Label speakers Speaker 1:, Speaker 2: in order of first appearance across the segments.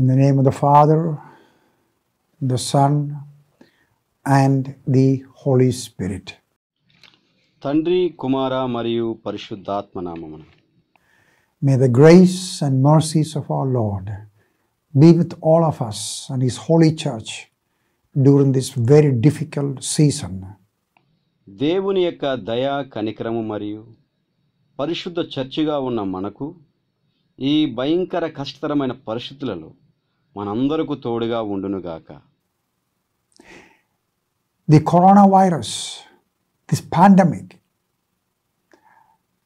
Speaker 1: In the name of the Father, the Son, and the Holy Spirit.
Speaker 2: తండ్రి కుమార మరియు పరిశుద్ధాత్మ నామమున
Speaker 1: May the grace and mercies of our Lord be with all of us and His holy church during this very difficult season.
Speaker 2: దేవుని యొక్క దయా కనికరము మరియు పరిశుద్ధ చర్చిగా ఉన్న మనకు ఈ భయంకర కష్టతరమైన పరిస్థితులలో మనందరకు తోడుగా ఉండునుగాక
Speaker 1: the corona virus this pandemic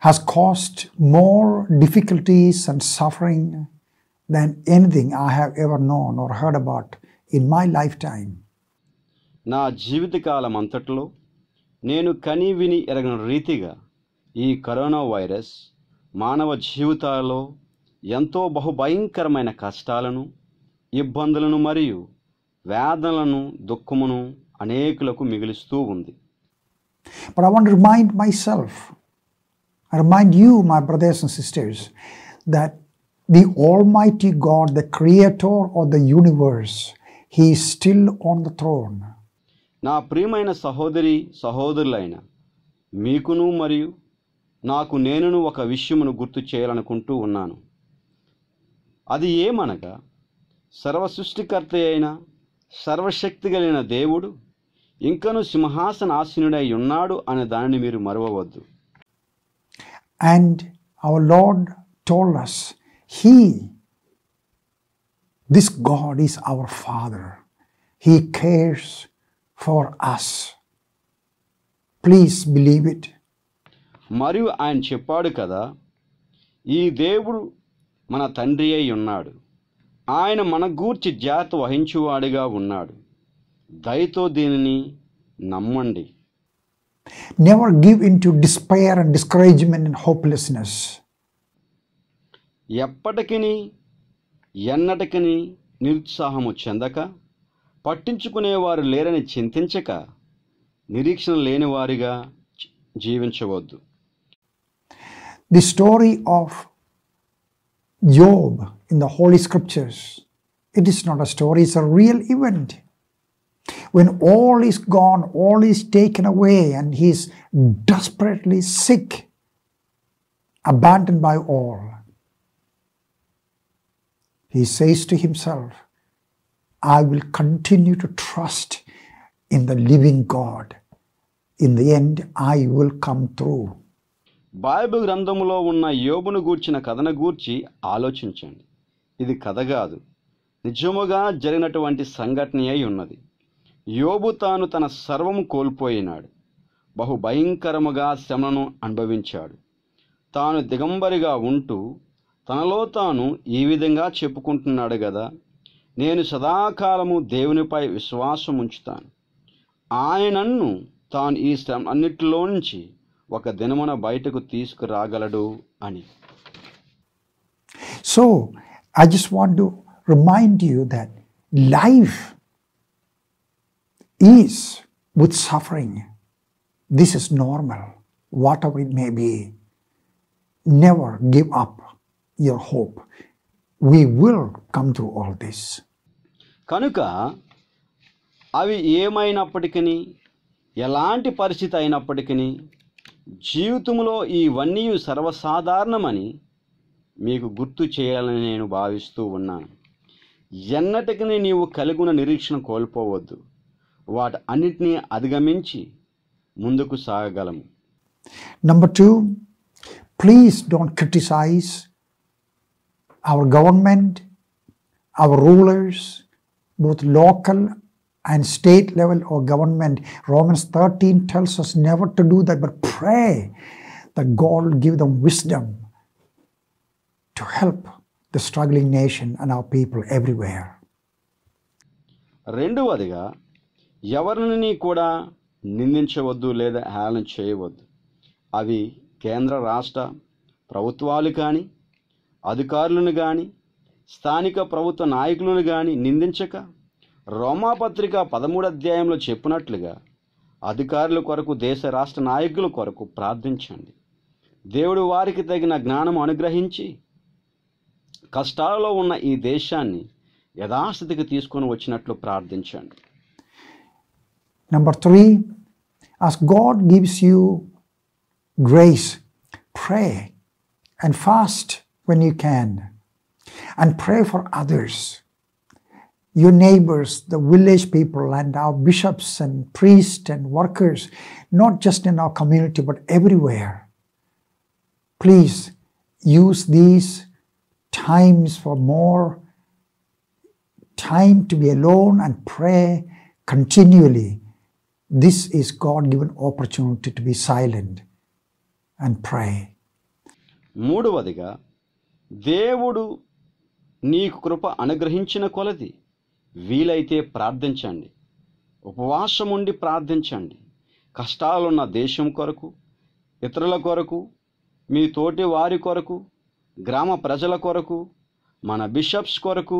Speaker 1: has caused more difficulties and suffering than anything I have ever known or heard about in my lifetime
Speaker 2: నా జీవితకాలం అంతట్లో నేను కని విని ఎరగిన రీతిగా ఈ కరోనా వైరస్ మానవ జీవితాలలో ఎంతో బహుభయంకరమైన కష్టాలను ఇబ్బందులను మరియు వేదనలను దుఃఖమును అనేకులకు మిగిలిస్తూ ఉంది
Speaker 1: but I want remind myself I remind you my brothers and sisters that the almighty God the creator of the universe he still on the throne నా
Speaker 2: ప్రియమైన సహోదరి సహోదరులైన మీకును మరియు నాకు నేనును ఒక విషయమును గుర్తు చేయాలనుకుంటూ ఉన్నాను అది ఏమనగా సర్వ సృష్టికర్త అయిన సర్వశక్తి కలిగిన దేవుడు ఇంకను సింహాసన ఆసీనుడై ఉన్నాడు అనే దానిని మీరు మరవవద్దు
Speaker 1: and our lord told us he this God is our father he cares for us please believe it
Speaker 2: మరియు ఆయన చెప్పాడు కదా ఈ దేవుడు మన తండ్రి అయి ఉన్నాడు ఆయన మన గూర్చి జాత వహించువాడిగా ఉన్నాడు దయతో దీనిని నమ్మండి
Speaker 1: never give in to despair and discouragement and hopelessness
Speaker 2: ఎప్పటికీ ఎన్నటికి నిరుత్సాహము చెందక పట్టించుకునేవారు లేరని చింతించక నిరీక్షణ లేనివారిగా జీవించవద్దు
Speaker 1: ది స్టోరీ ఆఫ్ యోబ్ in the Holy Scriptures. It is not a story, it's a real event. When all is gone, all is taken away, and he is desperately sick, abandoned by all, he says to himself, I will continue to trust in the living God. In the end, I will come through. Bible
Speaker 2: గ్రంథములో ఉన్న యోబును గూర్చిన కథను గూర్చి ఆలోచించండి ఇది కథ కాదు నిజముగా జరిగినటువంటి సంఘటన అయి ఉన్నది యోబు తాను తన సర్వం కోల్పోయినాడు బహు భయంకరముగా శ్రమను అనుభవించాడు తాను దిగంబరిగా ఉంటూ తనలో తాను ఈ విధంగా చెప్పుకుంటున్నాడు కదా నేను సదాకాలము దేవునిపై విశ్వాసం ఉంచుతాను ఆయనన్ను తాను ఈ శ్రమ అన్నిటిలో నుంచి ఒక దినమున బయటకు తీసుకురాగలడు అని
Speaker 1: so I just want to remind you that life is with suffering. This is normal, whatever it may be. Never give up your hope. We will come through all this.
Speaker 2: కనుక అవి ఏమైనప్పటికీ ఎలాంటి పరిస్థితి అయినప్పటికీ జీవితంలో ఇవన్నీ సర్వసాధారణమని మీకు గుర్తు చేయాలని నేను భావిస్తూ ఉన్నాను ఎన్నటికని నీవు కలిగిన నిరీక్షణ కోల్పోవద్దు వాటి అన్నిటినీ అధిగమించి ముందుకు సాగగలము
Speaker 1: number two please don't criticise our government our rulers both local and state level or government Romans thirteen tells never to do that but but pray that give them wisdom to help the struggling nation and our people everywhere.
Speaker 2: రెండవదిగా ఎవరిని కూడా నిందించవద్దు లేదా హేళన చేయవద్దు అవి కేంద్ర రాష్ట్ర ప్రభుత్వాలు కానీ అధికారులను కానీ స్థానిక ప్రభుత్వ నాయకులను కానీ నిందించక రోమాపత్రిక పదమూడు అధ్యాయంలో చెప్పినట్లుగా అధికారుల కొరకు దేశ రాష్ట్ర నాయకుల కొరకు ప్రార్థించండి దేవుడు వారికి తగిన జ్ఞానం అనుగ్రహించి కష్టాలలో ఉన్న ఈ దేశాన్ని యథాస్థితికి తీసుకొని వచ్చినట్లు ప్రార్థించండి
Speaker 1: number three as God gives you grace, pray and fast when you can. And pray for others, your neighbors, the village people, and our bishops and priests and workers, not just in our community but everywhere. Please use these times for more time to be alone and pray continually. This is God given opportunity to be silent and pray.
Speaker 2: మూడవదిగా దేవుడు నీకు కృప అనుగ్రహించిన కొలది వీలైతే ప్రార్థించండి ఉపవాసం ఉండి ప్రార్థించండి కష్టాలున్న దేశం కొరకు ఇతరుల కొరకు మీ తోటి వారి కొరకు గ్రామ ప్రజల కొరకు మన బిషప్స్ కొరకు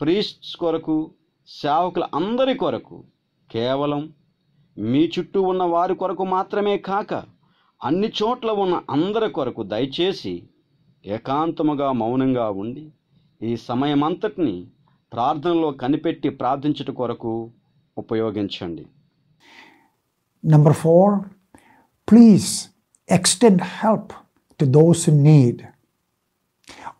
Speaker 2: ప్రీస్ట్స్ కొరకు సేవకుల అందరి కొరకు కేవలం మీ చుట్టూ ఉన్న వారి కొరకు మాత్రమే కాక అన్ని చోట్ల ఉన్న అందరి కొరకు దయచేసి ఏకాంతముగా మౌనంగా ఉండి ఈ సమయమంతటిని ప్రార్థనలో కనిపెట్టి ప్రార్థించట కొరకు ఉపయోగించండి
Speaker 1: number four please extend help to those need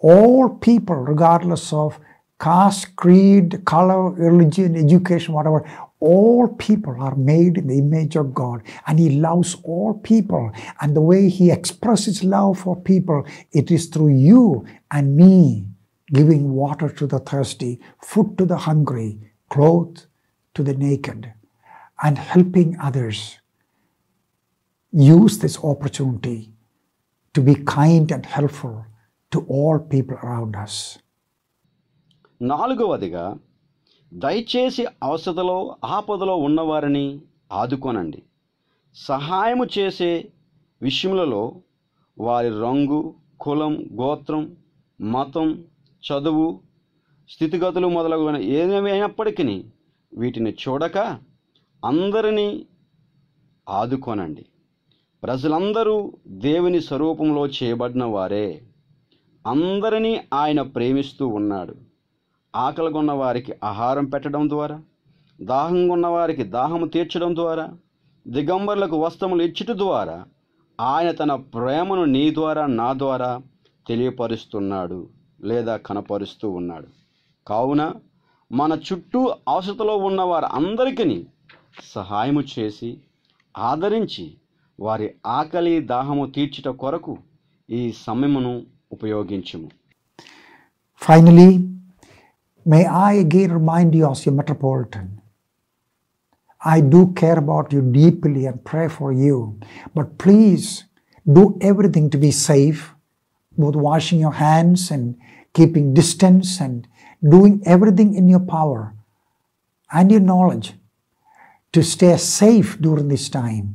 Speaker 1: all people, regardless of caste, creed, color, religion, education, whatever, all people are made in the image of God and He loves all people. And the way He expresses love for people, it is through you and me giving water to the thirsty, food to the hungry, clothes to the naked, and helping others. Use this opportunity to be kind and helpful to all people around us
Speaker 2: నాలుగవదిగా దయచేసి అవసరలో ఆపదలో ఉన్నవారిని ఆదుకోనండి సహాయము చేసే విషయములలో వారి రంగు కులం గోత్రం మతం చదువు స్థితిగతులు మొదలగున ఏమైనప్పటికీ వీటిని చూడక అందరినీ ఆదుకోనండి ప్రజలందరూ దేవుని స్వరూపంలో చేయబడిన వారే అందరినీ ఆయన ప్రేమిస్తూ ఉన్నాడు ఆకలిగొన్న వారికి ఆహారం పెట్టడం ద్వారా దాహంగున్న వారికి దాహము తీర్చడం ద్వారా దిగంబరులకు వస్త్రములు ఇచ్చుట ద్వారా ఆయన తన ప్రేమను నీ ద్వారా నా ద్వారా తెలియపరుస్తున్నాడు లేదా కనపరుస్తూ ఉన్నాడు కావున మన చుట్టూ అవసరతలో ఉన్న వారు అందరికీ సహాయము చేసి ఆదరించి వారి ఆకలి దాహము తీర్చుట కొరకు ఈ సమయమును
Speaker 1: Finally, may I again remind you as your metropolitan, I do care about you deeply and pray for you, but please do everything to be safe, both washing your hands and keeping distance and doing everything in your power and your knowledge to stay safe during this time.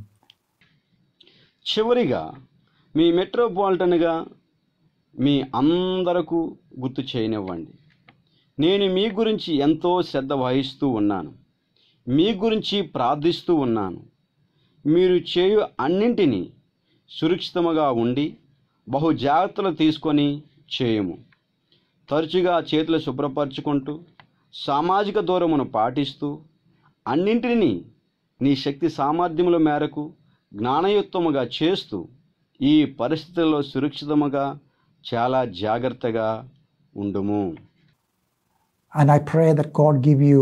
Speaker 2: చివరిగా మీ మెట్రోపాలిటన్గా మీ అందరకు గుర్తు చేయనివ్వండి నేను మీ గురించి ఎంతో శ్రద్ధ వహిస్తూ ఉన్నాను మీ గురించి ప్రార్థిస్తూ ఉన్నాను మీరు చేయు అన్నింటినీ సురక్షితముగా ఉండి బహు జాగ్రత్తలు తీసుకొని చేయము తరచుగా చేతులు శుభ్రపరచుకుంటూ సామాజిక దూరమును పాటిస్తూ అన్నింటినీ నీ శక్తి సామర్థ్యముల మేరకు జ్ఞానయుక్తముగా చేస్తూ ఈ పరిస్థితుల్లో సురక్షితముగా చాలా జాగ్రత్తగా ఉండుము
Speaker 1: And I pray that God give you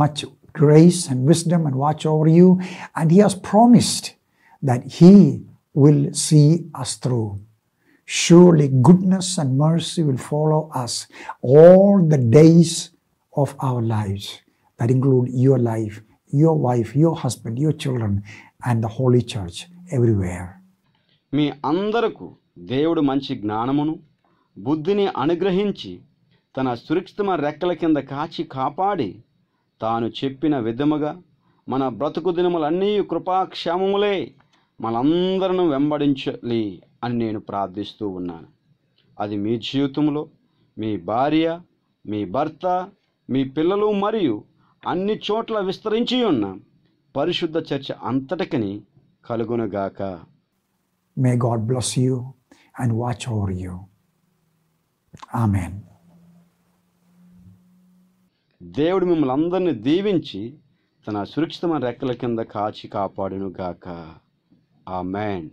Speaker 1: much grace and wisdom and watch over you. And He has promised that He will see us through. Surely goodness and mercy will follow us all the days of our lives. That include your life, your wife, your husband, your children, and the Holy Church everywhere.
Speaker 2: దేవుడు మంచి జ్ఞానమును బుద్ధిని అనుగ్రహించి తన సురక్షితమ రెక్కల కింద కాచి కాపాడి తాను చెప్పిన విధముగా మన బ్రతుకు దినములన్నీ కృపాక్షేమములే మనందరను వెంబడించాలి అని నేను ప్రార్థిస్తూ ఉన్నాను అది మీ జీవితంలో మీ భార్య మీ భర్త మీ పిల్లలు మరియు అన్ని చోట్ల విస్తరించి ఉన్న పరిశుద్ధ చర్చ అంతటికని కలుగునుగాక
Speaker 1: may God bless you and watch over you. Amen
Speaker 2: దేవుడు మిమ్మల్ని అందరిని దీవించి తన సురక్షితమైన రెక్కల కింద కాచి కాపాడును గాక ఆ మ్యాన్